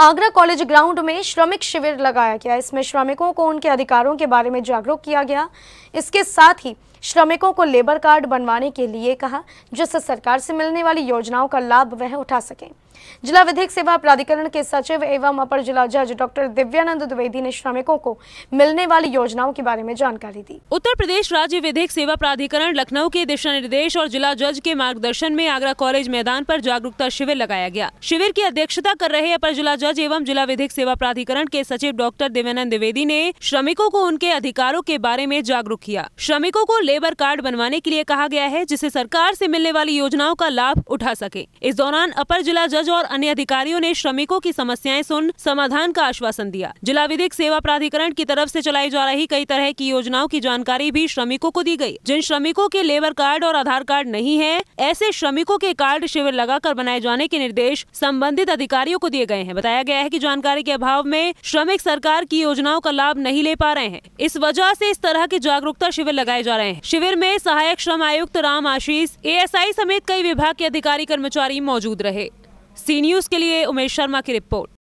Agra college ground में श्रमिक शिविर लगाया गया इसमें श्रमिकों को उनके अधिकारों के बारे में जागरूक किया गया इसके साथ ही श्रमिकों को लेबर कार्ड बनवाने के लिए कहा जिससे सरकार से मिलने वाली योजनाओं का लाभ वह उठा सकें जिला विधिक सेवा प्राधिकरण के सचिव एवं अपर जिला जज डॉक्टर दिव्यानंद द्विवेदी ने श्रमिकों को मिलने वाली योजनाओं के बारे में जानकारी दी उत्तर प्रदेश राज्य विधिक सेवा प्राधिकरण लखनऊ के दिशा निर्देश और जिला जज के मार्गदर्शन में आगरा कॉलेज मैदान आरोप जागरूकता शिविर लगाया गया शिविर की अध्यक्षता कर रहे अपर जिला जज एवं जिला विधिक सेवा प्राधिकरण के सचिव डॉक्टर दिव्यानंद द्विवेदी ने श्रमिकों को उनके अधिकारों के बारे में जागरूक किया श्रमिकों को लेबर कार्ड बनवाने के लिए कहा गया है जिसे सरकार ऐसी मिलने वाली योजनाओं का लाभ उठा सके इस दौरान अपर जिला जज जज और अन्य अधिकारियों ने श्रमिकों की समस्याएं सुन समाधान का आश्वासन दिया जिला विधिक सेवा प्राधिकरण की तरफ ऐसी चलाई जा रही कई तरह की योजनाओं की जानकारी भी श्रमिकों को दी गयी जिन श्रमिकों के लेबर कार्ड और आधार कार्ड नहीं है ऐसे श्रमिकों के कार्ड शिविर लगाकर बनाए जाने के निर्देश संबंधित अधिकारियों को दिए गए हैं बताया गया है की जानकारी के अभाव में श्रमिक सरकार की योजनाओं का लाभ नहीं ले पा रहे हैं इस वजह ऐसी इस तरह के जागरूकता शिविर लगाए जा रहे हैं शिविर में सहायक श्रम आयुक्त राम आशीष ए समेत कई विभाग के अधिकारी कर्मचारी मौजूद रहे सी न्यूज़ के लिए उमेश शर्मा की रिपोर्ट